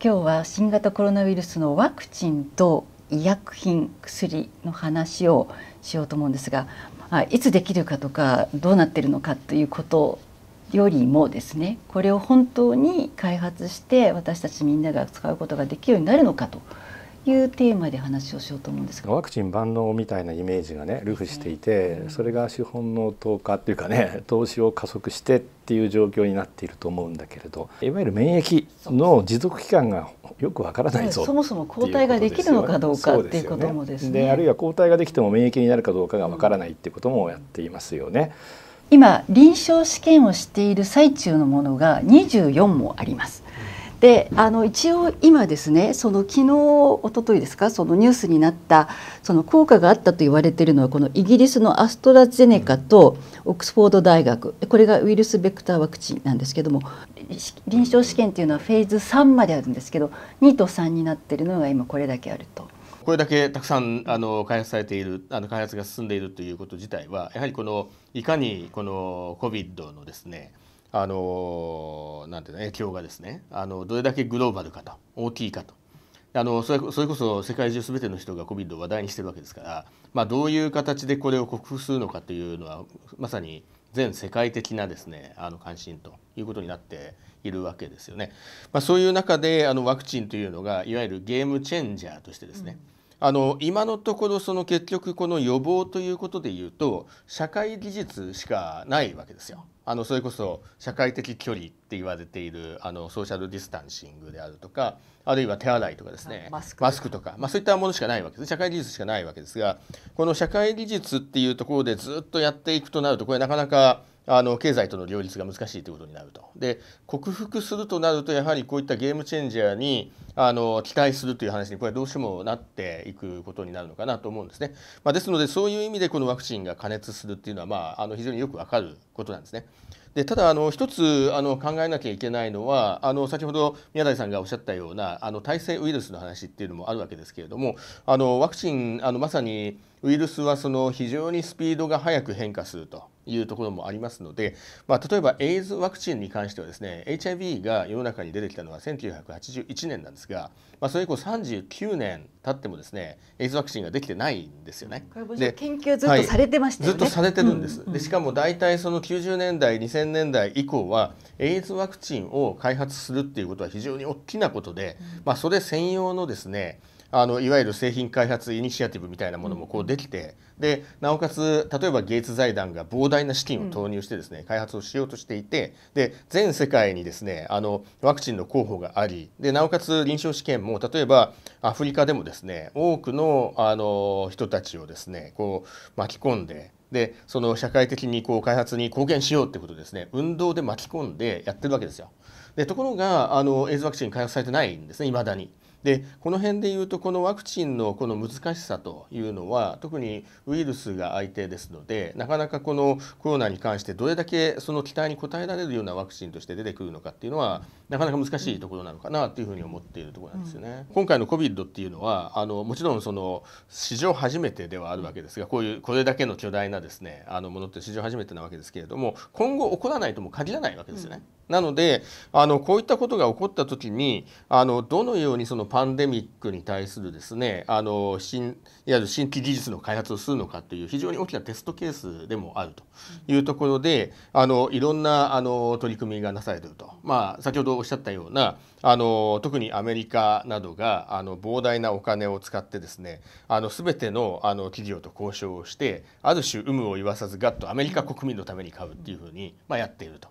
今日は新型コロナウイルスのワクチンと医薬品薬の話をしようと思うんですが、いつできるかとかどうなってるのかということよりもですねこれを本当に開発して私たちみんなが使うことができるようになるのかと。いうテーマで話をしようと思うんですがワクチン万能みたいなイメージがね流布していて、それが資本の投下っていうかね投資を加速してっていう状況になっていると思うんだけれどいわゆる免疫の持続期間がよくわからないぞ、そもそも抗体ができるのかどうかっていうこともですね、ね、あるいは抗体ができても免疫になるかどうかがわからないっていうこともやっていますよね。今臨床試験をしている最中のものが24もあります。であの一応今ですねその昨日おとといですかそのニュースになったその効果があったと言われているのはこのイギリスのアストラゼネカとオックスフォード大学これがウイルスベクターワクチンなんですけども臨床試験っていうのはフェーズ3まであるんですけど2と3になってるのが今これだけあると。これだけたくさんあの開発されているあの開発が進んでいるということ自体はやはりこのいかにこの COVID のですねあのなんていうの影響がですねあのどれだけグローバルかと大きいかとあのそれそれこそ世界中全ての人が COVID を話題にしてるわけですから、まあ、どういう形でこれを克服するのかというのはまさに全世界的なですねあの関心ということになっているわけですよね。まあ、そういう中であのワクチンというのがいわゆるゲームチェンジャーとしてですね、うんあの今のところその結局この予防ということでいうと社会技術しかないわけですよ。あのそれこそ社会的距離って言われているあのソーシャルディスタンシングであるとかあるいは手洗いとかですねマスクとか、まあ、そういったものしかないわけです社会技術しかないわけですがこの社会技術っていうところでずっとやっていくとなるとこれなかなかあの経済との両立が難しいということになると。で克服するとなるとやはりこういったゲームチェンジャーにあの期待するという話にこれはどうしてもなっていくことになるのかなと思うんですね。まあ、ですのでそういう意味でこのワクチンが加熱するっていうのは、まあ、あの非常によくわかることなんですね。でただあの一つあの考えなきゃいけないのはあの先ほど宮台さんがおっしゃったようなあの耐性ウイルスの話っていうのもあるわけですけれどもあのワクチンあのまさにウイルスはその非常にスピードが速く変化するというところもありますので、まあ、例えばエイズワクチンに関してはですね HIV が世の中に出てきたのは1981年なんですですが、まあ、それ以降39年経ってもですねエイズワクチンができてないんですよね。で研究ずっとされてました、ねはい、ずっとされてるんです。でしかも大体その90年代2000年代以降はエイズワクチンを開発するっていうことは非常に大きなことで、まあ、それ専用のですねあのいわゆる製品開発イニシアティブみたいなものもこうできて、うん、でなおかつ例えばゲイツ財団が膨大な資金を投入してですね、うん、開発をしようとしていてで全世界にですねあのワクチンの候補がありでなおかつ臨床試験も例えばアフリカでもですね多くのあの人たちをですねこう巻き込んででその社会的にこう開発に貢献しようってことですね運動で巻き込んでやってるわけですよ。でところがあのエイズワクチン開発されてないんですねいまだに。でこの辺でいうとこのワクチンのこの難しさというのは特にウイルスが相手ですのでなかなかこのコロナに関してどれだけその期待に応えられるようなワクチンとして出てくるのかっていうのはなかなか難しいところなのかなというふうに思っているところなんですよね。うん、今回の COVID っていうのはあのもちろんその史上初めてではあるわけですがこういうこれだけの巨大なですねあのものって史上初めてなわけですけれども今後起こらないとも限らないわけですよね。うんなのであのこういったことが起こった時にあのどのようにそのパンデミックに対するですねあの新いわゆる新規技術の開発をするのかという非常に大きなテストケースでもあるというところであのいろんなあの取り組みがなされていると、まあ、先ほどおっしゃったようなあの特にアメリカなどがあの膨大なお金を使ってですねあの全てのあの企業と交渉をしてある種有無を言わさずガッとアメリカ国民のために買うっていうふうに、まあ、やっていると。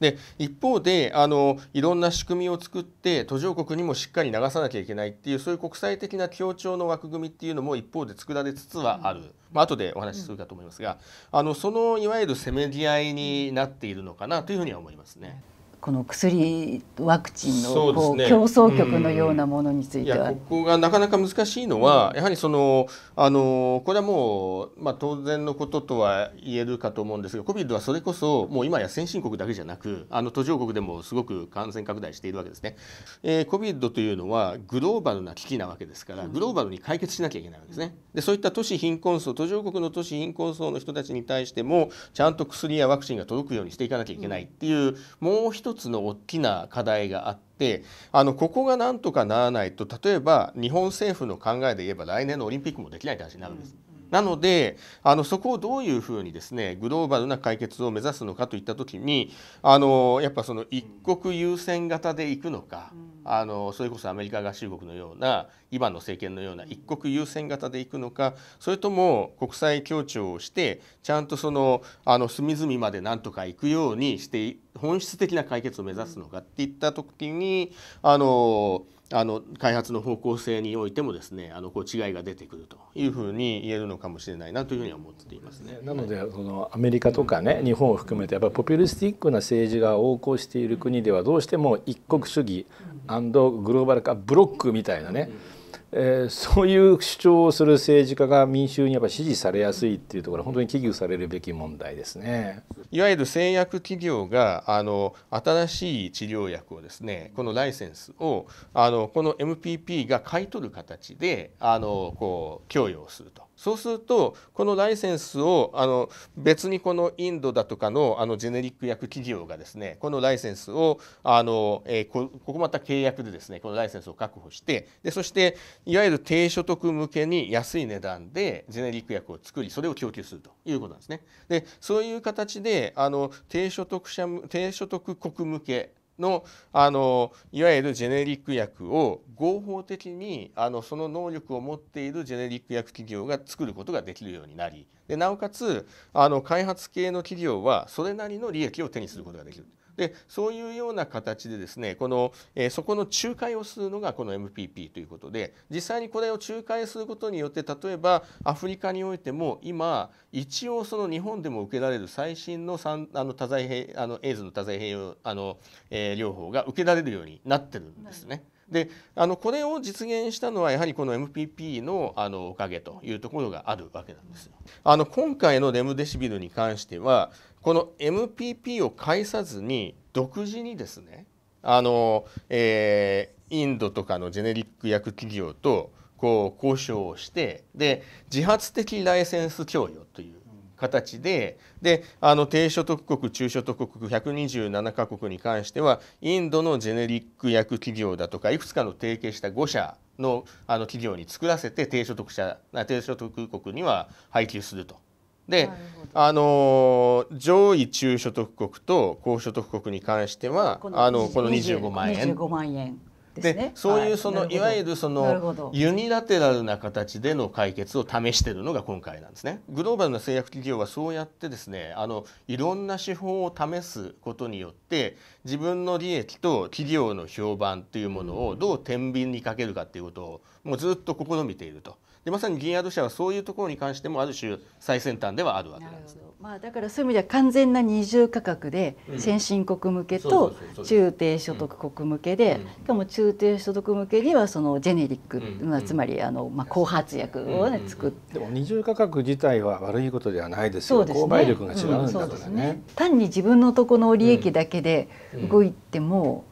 で一方であのいろんな仕組みを作って途上国にもしっかり流さなきゃいけないっていうそういう国際的な協調の枠組みっていうのも一方で作られつつはある。うんまあ後でお話しするかと思いますが、うん、あのそのいわゆるせめぎ合いになっているのかなというふうには思いますね。この薬ワクチンのね、競争局のようなものについては、うん、ここがなかなか難しいのは、うん、やはりそのあのこれはもう、まあ、当然のこととは言えるかと思うんですが COVID はそれこそもう今や先進国だけじゃなくあの途上国でもすごく感染拡大しているわけですね。えー、COVID というのはグローバルな危機なわけですから、グローバルに解決しなきゃいけないわけですね。でそういった都市貧困層途上国の都市貧困層の人たちに対してもちゃんと薬やワクチンが届くようにしていかなきゃいけないっていう、もう一一つの大きな課題があってあのここがなんとかならないと例えば日本政府の考えで言えば来年のオリンピックもできないって話になるんです。うんなのであのそこをどういうふうにですねグローバルな解決を目指すのかといった時にあのやっぱその一国優先型でいくのか。うあのそれこそアメリカ合衆国のような今の政権のような一国優先型でいくのかそれとも国際協調をしてちゃんとそのあの隅々までなんとか行くようにして本質的な解決を目指すのかっていった時にあのあの開発の方向性においてもですねあのこう違いが出てくるというふうに言えるのかもしれないなというふうに思っていますね。なので、そのアメリカとかね日本を含めてやっぱポピュリスティックな政治が横行している国ではどうしても一国主義グローバル化ブロックみたいなね、うんえー、そういう主張をする政治家が民衆にやっぱ支持されやすいっていうところ本当に危惧されるべき問題ですねいわゆる製薬企業があの新しい治療薬をですねこのライセンスをあのこの MPP が買い取る形であのこう供与をすると。そうするとこのライセンスをあの別にこのインドだとかのあのジェネリック薬企業がですねこのライセンスをあの、えー、ここまた契約でですねこのライセンスを確保してでそしていわゆる低所得向けに安い値段でジェネリック薬を作りそれを供給するということなんですね。でそういう形であの低所得者低所得国向けのあのいわゆるジェネリック薬を合法的にあのその能力を持っているジェネリック薬企業が作ることができるようになりでなおかつあの開発系の企業はそれなりの利益を手にすることができる。でそういうような形でですねこの、えー、そこの仲介をするのがこの MPP ということで実際にこれを仲介することによって例えばアフリカにおいても今一応その日本でも受けられる最新のあの多剤あのエイズの多剤併用あの、えー、療法が受けられるようになってるんですね。はいであのこれを実現したのはやはりこの MPP のあのおかげというところがあるわけなんですよ。あの今回のレムデシビルに関してはこの MPP を介さずに独自にですねあの、えー、インドとかのジェネリック薬企業とこう交渉をしてで自発的ライセンス供与という形でであの低所得国中所得国127カ国に関してはインドのジェネリック薬企業だとかいくつかの提携した5社のあの企業に作らせて低所得者低所得国には配給すると。であの上位中所得国と高所得国に関してはこのあのこの25万円。25万円で、そういうその、はい、いわゆるそのユニラテラルな形での解決を試しているのが今回なんですね。グローバルな製薬企業はそうやってですねあのいろんな手法を試すことによって自分の利益と企業の評判というものをどう天秤にかけるかっていうことをもうずっと試みていると。でまさに銀アド社はそういうところに関してもある種最先端ではあるわけなんですね。まあ、だからそういう意味では完全な二重価格で先進国向けと中低所得国向けでしかも中低所得向けにはそのジェネリック、まあ、つまりあの、まあ、後発薬を、ね、作って、でも二重価格自体は悪いことではないですよね購買力が違うんだからね,、単に自分のとこの利益だけで動いても、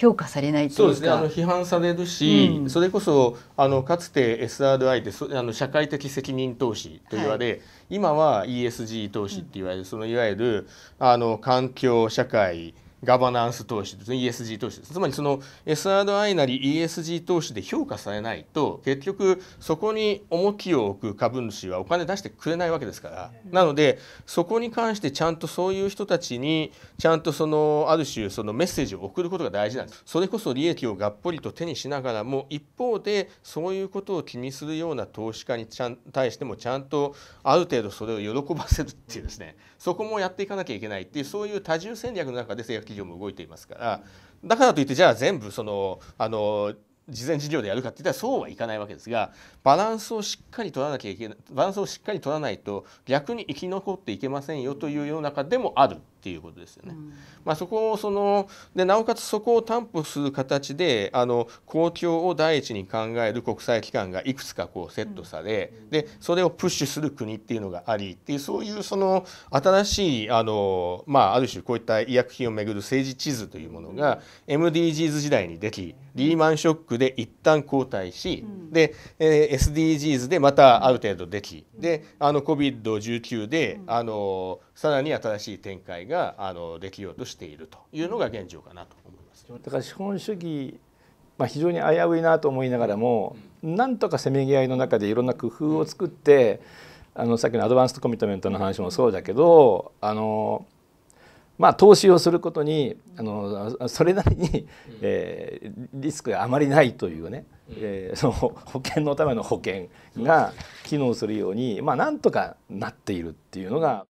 評価されないそうですねあの批判されるし、うん、それこそあのかつて SRI でそあの社会的責任投資と言われ、はい、今は ESG 投資って言われる、そのいわゆるあの環境社会ガバナンス投資ですね ESG 投資ですつまりその SRI なり ESG 投資で評価されないと結局そこに重きを置く株主はお金出してくれないわけですからなのでそこに関してちゃんとそういう人たちにちゃんとそのある種そのメッセージを送ることが大事なんですそれこそ利益をがっぽりと手にしながらも一方でそういうことを気にするような投資家にちゃん対してもちゃんとある程度それを喜ばせるっていうですねそこもやっていかなきゃいけないっていうそういう多重戦略の中で政企業も動いていますからだからといってじゃあ全部そのあの事前事業でやるかっていったらそうはいかないわけですがバランスをしっかり取らなきゃいけないバランスをしっかり取らないと逆に生き残っていけませんよという世の中でもあるっていうことですよね。まあ、そこをそのでなおかつそこを担保する形であの公共を第一に考える国際機関がいくつかこうセットされ、うん、でそれをプッシュする国っていうのがありっていうそういうその新しいあの、まあ、ある種こういった医薬品をめぐる政治地図というものが MDGs 時代にできリーマンショックで一旦後退し、うん、で、えー、SDGs でまたある程度できであの COVID-19 であのさらに新しい展開があのできようとしているというのが現状かなと思います。だから資本主義まあ、非常に危ういなと思いながらも、なんとかせめぎ合いの中でいろんな工夫を作って、あのさっきのアドバンストコミットメントの話もそうだけどあの、まあ、投資をすることにあのそれなりに、えリスクがあまりないというね、えその保険のための保険が機能するように、まあ、なんとかなっているっていうのが。